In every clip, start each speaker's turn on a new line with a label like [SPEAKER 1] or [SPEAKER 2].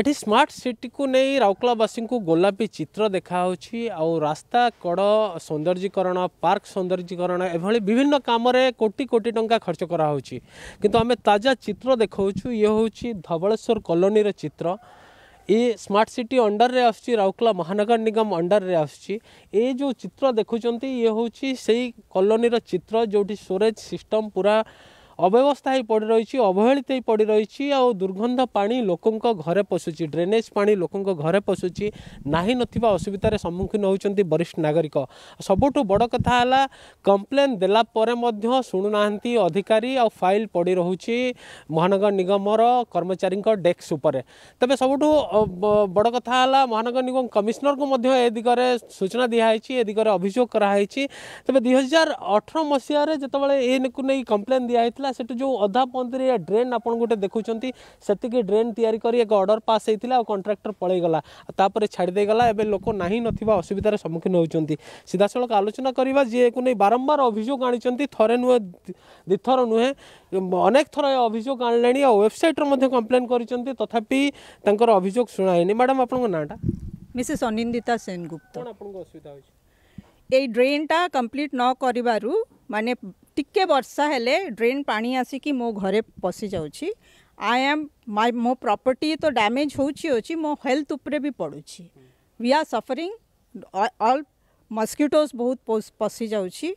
[SPEAKER 1] ଏଠି ସ୍ମାର୍ଟ ସିଟିକୁ ନେଇ ରାଉରକେଲାବାସୀଙ୍କୁ ଗୋଲାପୀ ଚିତ୍ର ଦେଖାହେଉଛି ଆଉ ରାସ୍ତା କଡ଼ ସୌନ୍ଦର୍ଯ୍ୟକରଣ ପାର୍କ ସୌନ୍ଦର୍ଯ୍ୟକରଣ ଏଭଳି ବିଭିନ୍ନ କାମରେ କୋଟି କୋଟି ଟଙ୍କା ଖର୍ଚ୍ଚ କରାହେଉଛି କିନ୍ତୁ ଆମେ ତାଜା ଚିତ୍ର ଦେଖାଉଛୁ ଇଏ ହେଉଛି ଧବଳେଶ୍ୱର କଲୋନୀର ଚିତ୍ର ଏ ସ୍ମାର୍ଟ ସିଟି ଅଣ୍ଡରରେ ଆସୁଛି ରାଉରକେଲା ମହାନଗର ନିଗମ ଅଣ୍ଡରରେ ଆସୁଛି ଏ ଯେଉଁ ଚିତ୍ର ଦେଖୁଛନ୍ତି ଇଏ ହେଉଛି ସେଇ କଲୋନୀର ଚିତ୍ର ଯେଉଁଠି ଷ୍ଟୋରେଜ୍ ସିଷ୍ଟମ୍ ପୁରା ଅବ୍ୟବସ୍ଥା ହୋଇ ପଡ଼ି ରହିଛି ଅବହେଳିତ ହୋଇ ପଡ଼ି ରହିଛି ଆଉ ଦୁର୍ଗନ୍ଧ ପାଣି ଲୋକଙ୍କ ଘରେ ପଶୁଛି ଡ୍ରେନେଜ୍ ପାଣି ଲୋକଙ୍କ ଘରେ ପଶୁଛି ନାହିଁ ନଥିବା ଅସୁବିଧାରେ ସମ୍ମୁଖୀନ ହେଉଛନ୍ତି ବରିଷ୍ଠ ନାଗରିକ ସବୁଠୁ ବଡ଼ କଥା ହେଲା କମ୍ପ୍ଲେନ୍ ଦେଲା ପରେ ମଧ୍ୟ ଶୁଣୁନାହାନ୍ତି ଅଧିକାରୀ ଆଉ ଫାଇଲ୍ ପଡ଼ି ରହୁଛି ମହାନଗର ନିଗମର କର୍ମଚାରୀଙ୍କ ଡେସ୍କ ଉପରେ ତେବେ ସବୁଠୁ ବଡ଼ କଥା ହେଲା ମହାନଗର ନିଗମ କମିଶନରଙ୍କୁ ମଧ୍ୟ ଏ ଦିଗରେ ସୂଚନା ଦିଆହେଇଛି ଏ ଦିଗରେ ଅଭିଯୋଗ କରାହେଇଛି ତେବେ ଦୁଇହଜାର ଅଠର ମସିହାରେ ଯେତେବେଳେ ଏକୁ ନେଇ କମ୍ପ୍ଲେନ୍ ଦିଆହେଇଥିଲା होता से जो अधा पंदी ड्रेन आप गोटे देखुं से ड्रेन या एक अर्डर पास होता कंट्राक्टर पलैगला छाड़देगला एवं लोक ना नसुविधार सम्मुखीन होती सीधा सड़क आलोचना करवा जी एक नहीं बारंबार अभोग आनी थे नुहे दिथर नुहे अनेक थर अभोग आबसाइट कम्प्लेन करथापि तर अभोग शुणाई मैडम आप नाटा मिसेस अनिंदिता सेनगुप्त असुविधा
[SPEAKER 2] ये ड्रेन टा कम्प्लीट न कर माने টিকে বর্ষা হলে ড্রেন পানি আসিকি মো ঘরে পশি যাচ্ছি আই আম মাই মো প্রপর্টি তো ড্যামেজ হচ্ছে হচ্ছে মো হেলথ উপরে বি পড়ুছি we are suffering all mosquitos বহুত পশি যাচ্ছি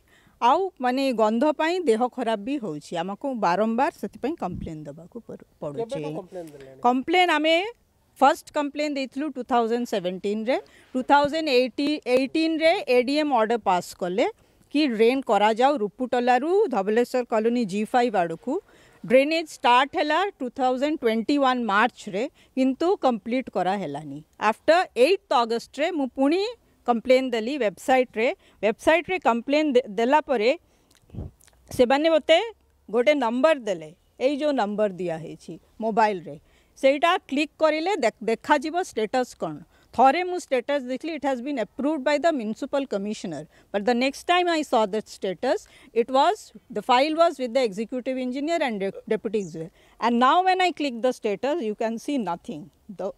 [SPEAKER 2] আউ মানে গন্ধ পাই দেহ খারাপ বি হচ্ছে আমাকে বারম্বার সেপাই কমপ্লেন দেওয়া পড়ুছে কমপ্লেন আমি फर्स्ट कंप्लेन देइथिलु 2017 रे 2018 18 रे एडीएम ऑर्डर पास कले କି ଡ୍ରେନ୍ କରାଯାଉ ରୁପୁଟଲାରୁ ଧବଲେଶ୍ୱର କଲୋନୀ ଜି ଫାଇଭ୍ ଆଡ଼କୁ ড্রেনেজ স্টার্ট হেলা টু থাউজেন্ড টোয়েন্টি ওয়ান মার্চরে কিন্তু কমপ্লিট করা হেলানি আফটর এইট অগস্টরে মু পুনি কমপ্লেন দেলি ওয়েবসাইট্রে ওয়েবসাইট্রে কমপ্লেন দেলা পরে সেমানে মতে গোটে নম্বর দেলে এই যে নম্বর দিয়া হয়েছি মোবাইলরে সেইটা ক্লিক করিলে দেখাযিব স্টেটস কোণ थॉरे मु स्टेटस ली it has been approved by the municipal commissioner but the next time I saw that status it was the file was with the executive engineer and deputy engineer and now when I click the status you can see nothing the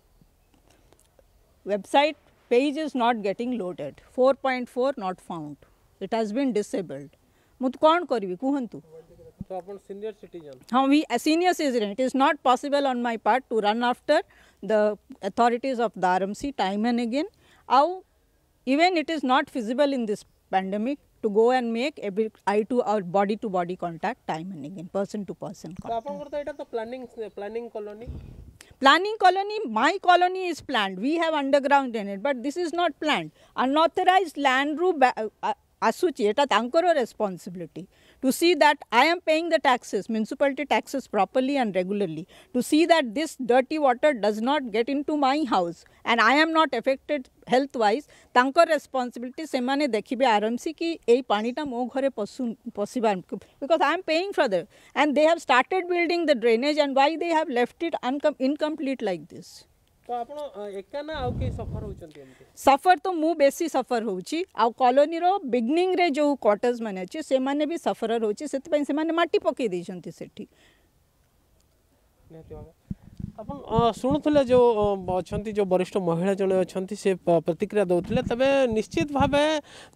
[SPEAKER 2] website page is not getting loaded four point four not found it has been disabled मु कौन करी कहतु So upon How we a senior citizen. It is not possible on my part to run after the authorities of the time and again. How even it is not feasible in this pandemic to go and make every eye to or body to body contact time and again person to person contact.
[SPEAKER 1] So এটা তো planning planning colony.
[SPEAKER 2] Planning colony, my colony is planned. We have underground in it, but this is not planned. Unauthorized land route. ଆସୁଛି ଏଇଟା ତାଙ୍କର responsibility to see that I am paying the taxes, municipality taxes properly and regularly, to see that this dirty water does not get into my house and I am not affected health-wise, our responsibility semane dekhibe RMC ki ei pani ta mo ghare because I am paying for that. And they have started building the drainage and why they have left it incomplete like this. सफर तो मु बेसी सफर होची colony रो beginning रे जो quarters माने अछि से माने भी सफरर होची से माने माटी पके दै छथि सेठी
[SPEAKER 1] शुणुले जो अच्छा जो वरिष्ठ महिला जन अच्छा से प्रतिक्रिया दूसरे तेज निश्चित भावे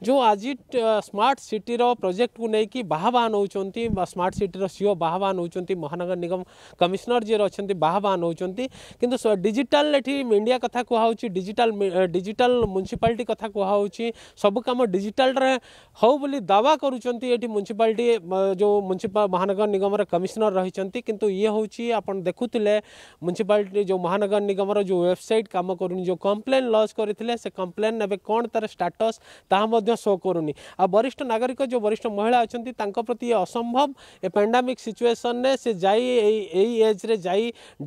[SPEAKER 1] जो आज स्मार्ट सिटी रो प्रोजेक्ट को लेकिन बाहबा नौ स्मार्ट सिटी रो सीओ बाहबा नौ महानगर निगम कमिश्नर जी अच्छा बाहबा नौ कि डिजिटाल मीडिया कथ कहूँ डिजिटाल डिजिटाल म्यूनिशिपाल कथ कहूँ सब कम डिजिटाल हो बोली दावा करुँचि जो महानगर निगम कमिशनर रही कितु ये हूँ आप देखुले म्युनिसिपालिटी जो महानगर निगम जो वेबसाइट कम करूनी जो कम्प्लेन लंच करते से कम्प्लेन एवं कौन तार स्टाटस ताहा शो करूनी आ वरिष्ठ नागरिक जो वरिष्ठ महिला अच्छा प्रति असंभव ए पैंडामिक सिचुएसन से जा एज्रे जा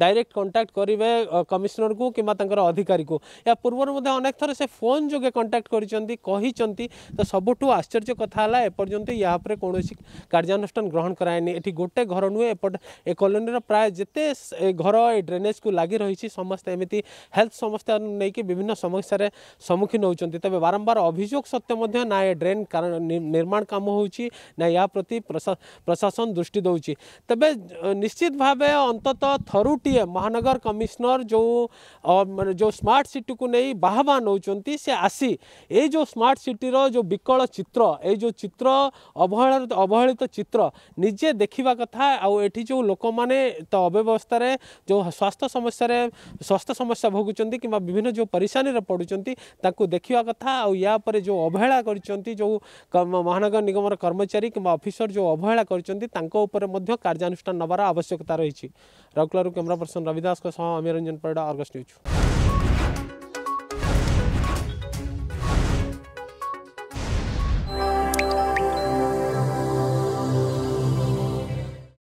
[SPEAKER 1] डायरेक्ट कंटाक्ट करेंगे कमिशनर को कि अधिकारी को या पूर्व अनेक थर से फोन जोगे कंटाक्ट कर तो सबुठ आश्चर्य कथा है यहाँ या कौन कार्यानुषान ग्रहण कराए गोटे घर नुहे एपट ए कलोनी प्राय जिते घर ड्रेनेज को लगि रही समस्त एमती हेल्थ समस्या नहीं कि विभिन्न समस्या सम्मुखीन होती तेज बारंबार अभोग सत्वे ना ये ड्रेन निर्माण कम हो प्रति प्रशासन दृष्टि दौर तेज निश्चित भाव अंत थरु महानगर कमिश्नर जो जो स्मार्ट सिटी को नहीं बाहबा नौकरी से आसी ये स्मार्ट सिटी जो विकल चित्र ये चित्र अवहेल अवहेलित चित्र निजे देखा कथा आठ जो लोक मैंने तो अव्यवस्था जो ସ୍ୱାସ୍ଥ୍ୟ ସମସ୍ୟାରେ ସ୍ୱାସ୍ଥ୍ୟ ସମସ୍ୟା ଭୋଗୁଛନ୍ତି କିମ୍ବା ବିଭିନ୍ନ ଯେଉଁ ପରିଶାନୀରେ ପଡ଼ୁଛନ୍ତି ତାଙ୍କୁ ଦେଖିବା କଥା ଆଉ ୟା ଉପରେ ଯେଉଁ ଅବହେଳା କରିଛନ୍ତି ଯେଉଁ ମହାନଗର ନିଗମର କର୍ମଚାରୀ କିମ୍ବା ଅଫିସର ଯେଉଁ ଅବହେଳା କରିଛନ୍ତି ତାଙ୍କ ଉପରେ ମଧ୍ୟ କାର୍ଯ୍ୟାନୁଷ୍ଠାନ ନେବାର ଆବଶ୍ୟକତା ରହିଛି ରାଉରକେଲାରୁ କ୍ୟାମେରା ପର୍ସନ ରବି ଦାସଙ୍କ ସହ ଅମିରଞ୍ଜନ ପରିଡ଼ା ଅର୍ଗସ୍ ନ୍ୟୁଜ୍